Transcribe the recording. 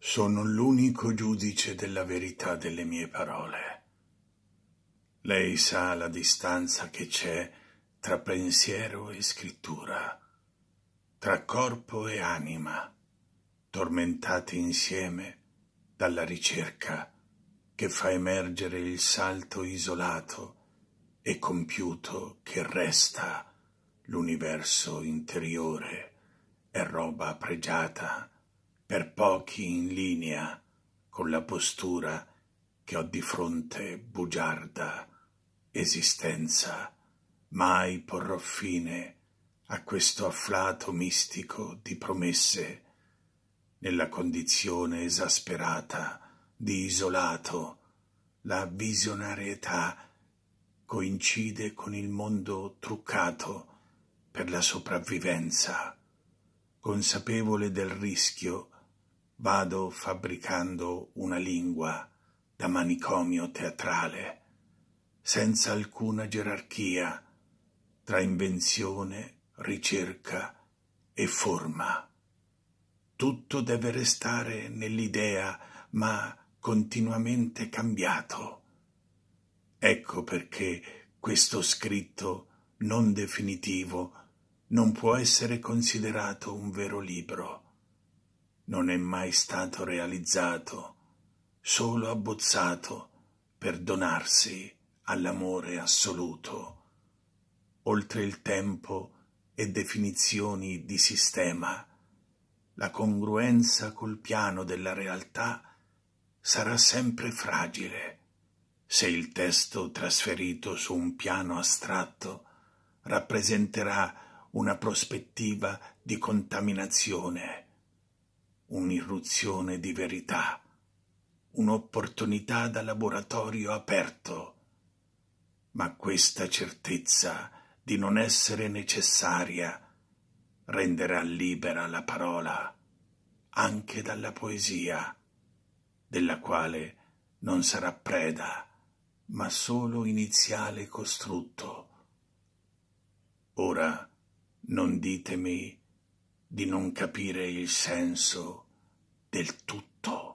Sono l'unico giudice della verità delle mie parole. Lei sa la distanza che c'è tra pensiero e scrittura, tra corpo e anima, tormentati insieme dalla ricerca che fa emergere il salto isolato e compiuto che resta l'universo interiore è roba pregiata per pochi in linea con la postura che ho di fronte bugiarda esistenza. Mai porrò fine a questo afflato mistico di promesse nella condizione esasperata di isolato la visionarietà coincide con il mondo truccato per la sopravvivenza consapevole del rischio vado fabbricando una lingua da manicomio teatrale, senza alcuna gerarchia tra invenzione, ricerca e forma. Tutto deve restare nell'idea, ma continuamente cambiato. Ecco perché questo scritto non definitivo non può essere considerato un vero libro non è mai stato realizzato, solo abbozzato per donarsi all'amore assoluto, oltre il tempo e definizioni di sistema. La congruenza col piano della realtà sarà sempre fragile se il testo trasferito su un piano astratto rappresenterà una prospettiva di contaminazione un'irruzione di verità, un'opportunità da laboratorio aperto. Ma questa certezza di non essere necessaria renderà libera la parola anche dalla poesia, della quale non sarà preda, ma solo iniziale costrutto. Ora non ditemi di non capire il senso del tutto.